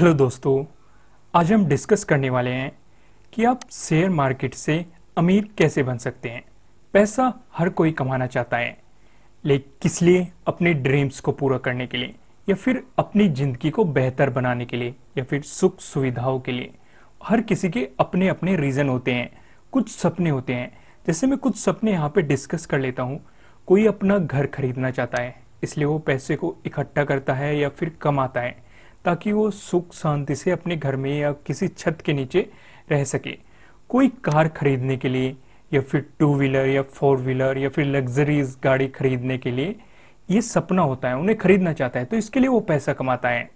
hello दोस्तों आज हम डिस्कस करने वाले हैं कि आप शेयर मार्केट से अमीर कैसे बन सकते हैं पैसा हर कोई कमाना चाहता है लेकिन किस लिए अपने ड्रीम्स को पूरा करने के लिए या फिर अपनी ज़िंदगी को बेहतर बनाने के लिए या फिर सुख सुविधाओं के लिए हर किसी के अपने अपने रीज़न होते हैं कुछ सपने होते हैं जैसे मैं कुछ सपने यहाँ पर डिस्कस कर लेता हूँ कोई अपना घर खरीदना चाहता है इसलिए वो पैसे को इकट्ठा करता है या फिर कमाता है ताकि वो सुख शांति से अपने घर में या किसी छत के नीचे रह सके कोई कार खरीदने के लिए या फिर टू व्हीलर या फोर व्हीलर या फिर लग्जरीज गाड़ी खरीदने के लिए ये सपना होता है उन्हें खरीदना चाहता है तो इसके लिए वो पैसा कमाता है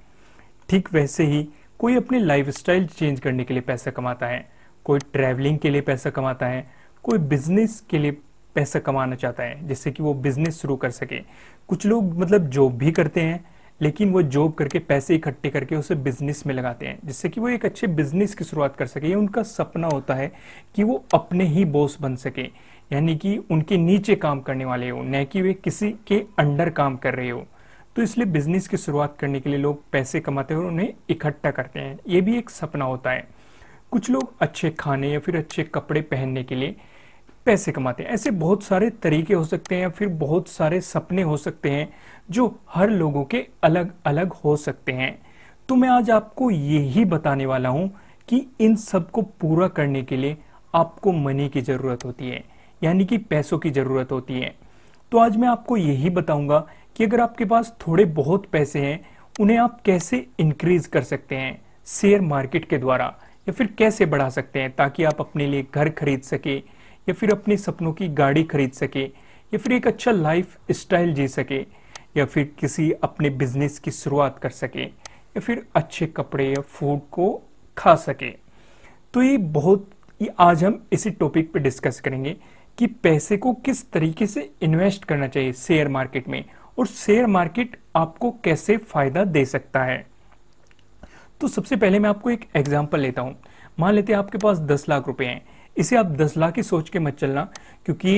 ठीक वैसे ही कोई अपने लाइफ चेंज करने के लिए पैसा कमाता है कोई ट्रैवलिंग के लिए पैसा कमाता है कोई बिजनेस के लिए पैसा कमाना चाहता है जिससे कि वो बिजनेस शुरू कर सके कुछ लोग मतलब जॉब भी करते हैं लेकिन वो जॉब करके पैसे इकट्ठे करके उसे बिजनेस में लगाते हैं जिससे कि वो एक अच्छे बिजनेस की शुरुआत कर सके ये उनका सपना होता है कि वो अपने ही बॉस बन सके यानी कि उनके नीचे काम करने वाले हो न कि वे किसी के अंडर काम कर रहे हो तो इसलिए बिजनेस की शुरुआत करने के लिए लोग पैसे कमाते हैं और उन्हें इकट्ठा करते हैं ये भी एक सपना होता है कुछ लोग अच्छे खाने या फिर अच्छे कपड़े पहनने के लिए पैसे कमाते हैं ऐसे बहुत सारे तरीके हो सकते हैं या फिर बहुत सारे सपने हो सकते हैं जो हर लोगों के अलग अलग हो सकते हैं तो मैं आज आपको यही बताने वाला हूं कि इन सब को पूरा करने के लिए आपको मनी की ज़रूरत होती है यानी कि पैसों की ज़रूरत होती है तो आज मैं आपको यही बताऊंगा कि अगर आपके पास थोड़े बहुत पैसे हैं उन्हें आप कैसे इंक्रीज कर सकते हैं शेयर मार्केट के द्वारा या फिर कैसे बढ़ा सकते हैं ताकि आप अपने लिए घर खरीद सकें या फिर अपने सपनों की गाड़ी खरीद सके या फिर एक अच्छा लाइफ स्टाइल जी सके या फिर किसी अपने बिजनेस की शुरुआत कर सके या फिर अच्छे कपड़े या फूड को खा सके तो ये बहुत ये आज हम इसी टॉपिक पे डिस्कस करेंगे कि पैसे को किस तरीके से इन्वेस्ट करना चाहिए शेयर मार्केट में और शेयर मार्केट आपको कैसे फायदा दे सकता है तो सबसे पहले मैं आपको एक एग्जाम्पल लेता हूँ मान लेते हैं आपके पास दस लाख रुपए हैं इसे आप दस लाख की सोच के मत चलना क्योंकि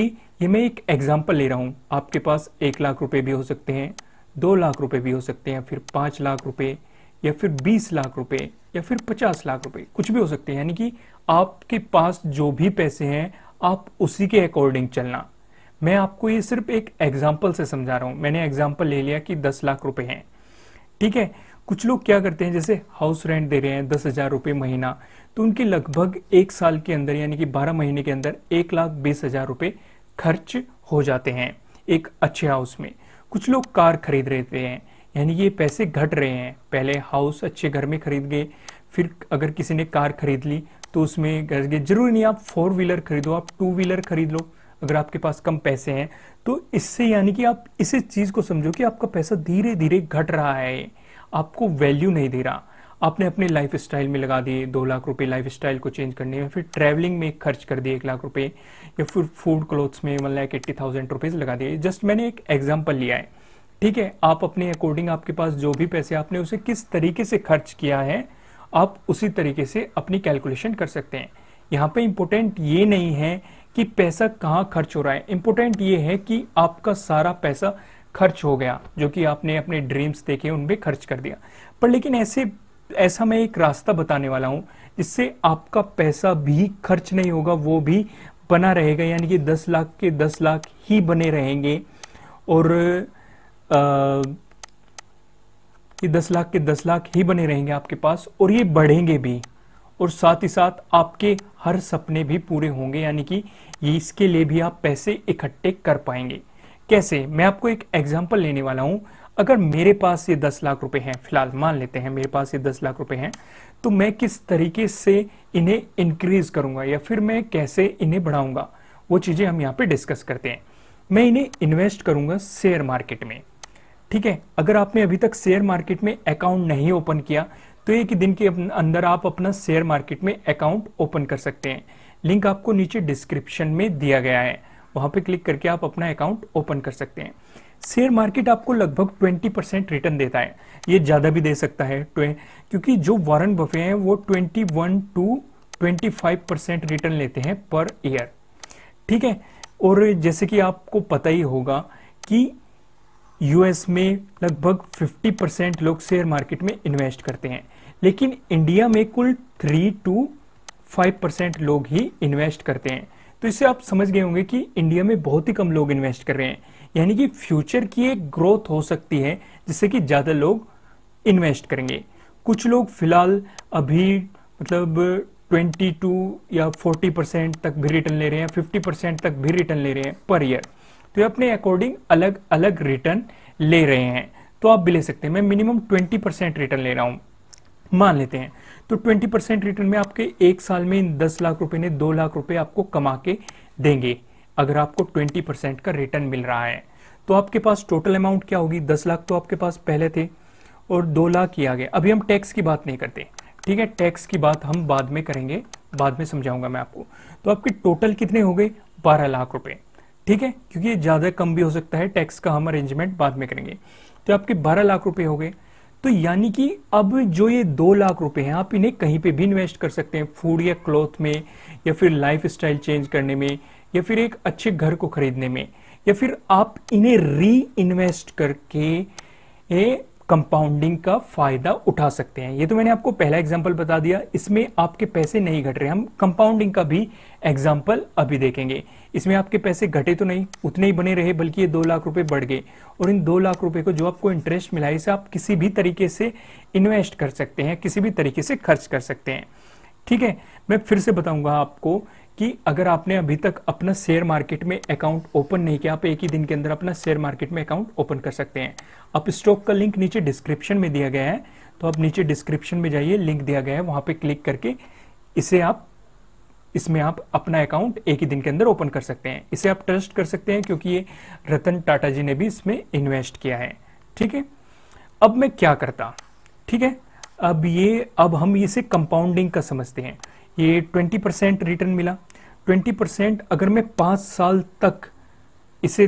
ये मैं एक एग्जाम्पल ले रहा हूँ आपके पास एक लाख रुपए भी हो सकते हैं दो लाख रुपये भी हो सकते हैं फिर पांच लाख रुपए या फिर बीस लाख रुपए या फिर पचास लाख रुपए कुछ भी हो सकते हैं यानी कि आपके पास जो भी पैसे हैं आप उसी के अकॉर्डिंग चलना मैं आपको ये सिर्फ एक एग्जाम्पल से समझा रहा हूँ मैंने एग्जाम्पल ले लिया कि दस लाख रुपए हैं ठीक है कुछ लोग क्या करते हैं जैसे हाउस रेंट दे रहे हैं दस हज़ार रुपये महीना तो उनके लगभग एक साल के अंदर यानी कि बारह महीने के अंदर एक लाख बीस हज़ार रुपये खर्च हो जाते हैं एक अच्छे हाउस में कुछ लोग कार खरीद रहे हैं यानी ये पैसे घट रहे हैं पहले हाउस अच्छे घर में खरीद गए फिर अगर किसी ने कार खरीद ली तो उसमें घर गए जरूर नहीं आप फोर व्हीलर खरीदो आप टू व्हीलर खरीद लो अगर आपके पास कम पैसे हैं तो इससे यानी कि आप इस चीज़ को समझो कि आपका पैसा धीरे धीरे घट रहा है आपको वैल्यू नहीं दे रहा आपने अपने लाइफ स्टाइल में लगा दिए दो लाख रुपए लाइफ स्टाइल को चेंज करने में फिर ट्रैवलिंग में खर्च कर दिए एक लाख रुपए या फिर फूड क्लोथ्स में one lakh eighty thousand rupees लगा दिए जस्ट मैंने एक एग्जाम्पल लिया है ठीक है आप अपने अकॉर्डिंग आपके पास जो भी पैसे आपने उसे किस तरीके से खर्च किया है आप उसी तरीके से अपनी कैलकुलेशन कर सकते हैं यहाँ पे इंपॉर्टेंट ये नहीं है कि पैसा कहाँ खर्च हो रहा है इंपोर्टेंट ये है कि आपका सारा पैसा खर्च हो गया जो कि आपने अपने ड्रीम्स देखे उन पर खर्च कर दिया पर लेकिन ऐसे ऐसा मैं एक रास्ता बताने वाला हूँ जिससे आपका पैसा भी खर्च नहीं होगा वो भी बना रहेगा यानी कि दस लाख के दस लाख ही बने रहेंगे और आ, ये दस लाख के दस लाख ही बने रहेंगे आपके पास और ये बढ़ेंगे भी और साथ ही साथ आपके हर सपने भी पूरे होंगे यानी कि इसके लिए भी आप पैसे इकट्ठे कर पाएंगे कैसे मैं आपको एक एग्जाम्पल लेने वाला हूं अगर मेरे पास ये दस लाख रुपए हैं फिलहाल मान लेते हैं मेरे पास ये दस लाख रुपए हैं तो मैं किस तरीके से इन्हें इंक्रीज करूंगा या फिर मैं कैसे इन्हें बढ़ाऊंगा वो चीज़ें हम यहाँ पे डिस्कस करते हैं मैं इन्हें इन्वेस्ट करूंगा शेयर मार्केट में ठीक है अगर आपने अभी तक शेयर मार्केट में अकाउंट नहीं ओपन किया तो एक दिन के अंदर आप अपना शेयर मार्केट में अकाउंट ओपन कर सकते हैं लिंक आपको नीचे डिस्क्रिप्शन में दिया गया है वहां पे क्लिक करके आप अपना अकाउंट ओपन कर सकते हैं शेयर मार्केट आपको लगभग 20 परसेंट रिटर्न देता है ये ज़्यादा भी दे सकता है क्योंकि जो वारन बफे हैं वो 21 टू 25 परसेंट रिटर्न लेते हैं पर ईयर ठीक है और जैसे कि आपको पता ही होगा कि यूएस में लगभग 50 परसेंट लोग शेयर मार्केट में इन्वेस्ट करते हैं लेकिन इंडिया में कुल थ्री टू फाइव परसेंट लोग ही इन्वेस्ट करते हैं तो इससे आप समझ गए होंगे कि इंडिया में बहुत ही कम लोग इन्वेस्ट कर रहे हैं यानी कि फ्यूचर की एक ग्रोथ हो सकती है जिससे कि ज़्यादा लोग इन्वेस्ट करेंगे कुछ लोग फिलहाल अभी मतलब 22 या 40 परसेंट तक भी रिटर्न ले रहे हैं 50 परसेंट तक भी रिटर्न ले रहे हैं पर ईयर तो ये अपने अकॉर्डिंग अलग अलग रिटर्न ले रहे हैं तो आप भी ले सकते हैं मैं मिनिमम 20 परसेंट रिटर्न ले रहा हूँ मान लेते हैं तो 20 परसेंट रिटर्न में आपके एक साल में 10 लाख रुपए ने 2 लाख रुपए आपको कमा के देंगे अगर आपको 20 परसेंट का रिटर्न मिल रहा है तो आपके पास टोटल अमाउंट क्या होगी 10 लाख तो आपके पास पहले थे और 2 लाख आ गए अभी हम टैक्स की बात नहीं करते ठीक है टैक्स की बात हम बाद में करेंगे बाद में समझाऊंगा मैं आपको तो आपके टोटल कितने हो गए बारह लाख रुपए ठीक है क्योंकि ज़्यादा कम भी हो सकता है टैक्स का हम अरेंजमेंट बाद में करेंगे तो आपके बारह लाख रुपए हो गए तो यानी कि अब जो ये दो लाख रुपए हैं आप इन्हें कहीं पे भी इन्वेस्ट कर सकते हैं फूड या क्लोथ में या फिर लाइफ स्टाइल चेंज करने में या फिर एक अच्छे घर को खरीदने में या फिर आप इन्हें री इन्वेस्ट करके कंपाउंडिंग का फायदा उठा सकते हैं ये तो मैंने आपको पहला एग्जाम्पल बता दिया इसमें आपके पैसे नहीं घट रहे हम कंपाउंडिंग का भी एग्जाम्पल अभी देखेंगे इसमें आपके पैसे घटे तो नहीं उतने ही बने रहे बल्कि ये दो लाख रुपए बढ़ गए और इन दो लाख रुपए को जो आपको इंटरेस्ट मिला इसे आप किसी भी तरीके से इन्वेस्ट कर सकते हैं किसी भी तरीके से खर्च कर सकते हैं ठीक है मैं फिर से बताऊंगा आपको कि अगर आपने अभी तक अपना शेयर मार्केट में अकाउंट ओपन नहीं किया आप एक ही दिन के अंदर अपना शेयर मार्केट में अकाउंट ओपन कर सकते हैं अब स्टॉक का लिंक नीचे डिस्क्रिप्शन में दिया गया है तो आप नीचे डिस्क्रिप्शन में जाइए लिंक दिया गया है वहां पर क्लिक करके इसे आप इसमें आप अपना अकाउंट एक ही दिन के अंदर ओपन कर सकते हैं इसे आप ट्रस्ट कर सकते हैं क्योंकि ये रतन टाटा जी ने भी इसमें इन्वेस्ट किया है ठीक है अब मैं क्या करता ठीक है अब ये अब हम इसे कंपाउंडिंग का समझते हैं ये 20 परसेंट रिटर्न मिला ट्वेंटी परसेंट अगर मैं पांच साल तक इसे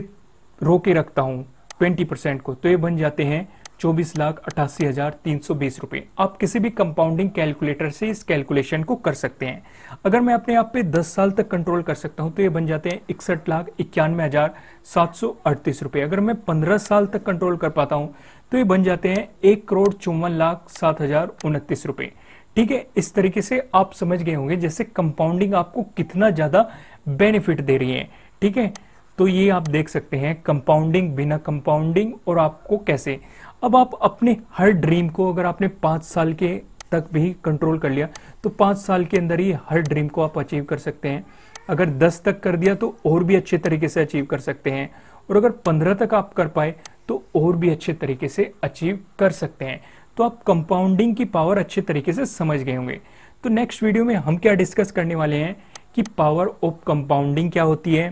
रोके रखता हूं ट्वेंटी परसेंट को तो ये बन जाते हैं चौबीस लाख अट्ठासी हजार तीन सौ बीस रुपए आप किसी भी कंपाउंडिंग कैलकुलेटर से इस कैलकुलेशन को कर सकते हैं अगर मैं अपने आप पे दस साल तक कंट्रोल कर सकता हूं तो ये बन जाते हैं इकसठ लाख इक्यानवे हजार सात सौ अड़तीस रुपए अगर मैं पंद्रह साल तक कंट्रोल कर पाता हूं तो ये बन जाते हैं एक करोड़ चौवन लाख सात हजार उनतीस रुपए ठीक है इस तरीके से आप समझ गए होंगे जैसे कंपाउंडिंग आपको कितना ज्यादा बेनिफिट दे रही है ठीक है तो ये आप देख सकते हैं कंपाउंडिंग बिना कंपाउंडिंग और आपको कैसे अब आप अपने हर ड्रीम को अगर आपने पांच साल के तक भी कंट्रोल कर लिया तो पांच साल के अंदर ही हर ड्रीम को आप अचीव कर सकते हैं अगर दस तक कर दिया तो और भी अच्छे तरीके से अचीव कर सकते हैं और अगर पंद्रह तक आप कर पाए तो और भी अच्छे तरीके से अचीव कर सकते हैं तो आप कंपाउंडिंग की पावर अच्छे तरीके से समझ गए होंगे तो नेक्स्ट वीडियो में हम क्या डिस्कस करने वाले हैं कि पावर ऑफ कंपाउंडिंग क्या होती है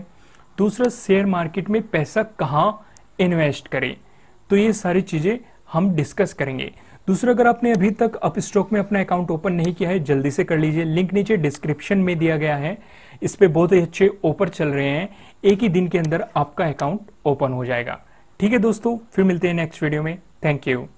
दूसरा शेयर मार्केट में पैसा कहाँ इन्वेस्ट करें तो ये सारी चीज़ें हम डिस्कस करेंगे दूसरा अगर आपने अभी तक अप स्टॉक में अपना अकाउंट ओपन नहीं किया है जल्दी से कर लीजिए लिंक नीचे डिस्क्रिप्शन में दिया गया है इस पर बहुत ही अच्छे ऑफर चल रहे हैं एक ही दिन के अंदर आपका अकाउंट ओपन हो जाएगा ठीक है दोस्तों फिर मिलते हैं नेक्स्ट वीडियो में थैंक यू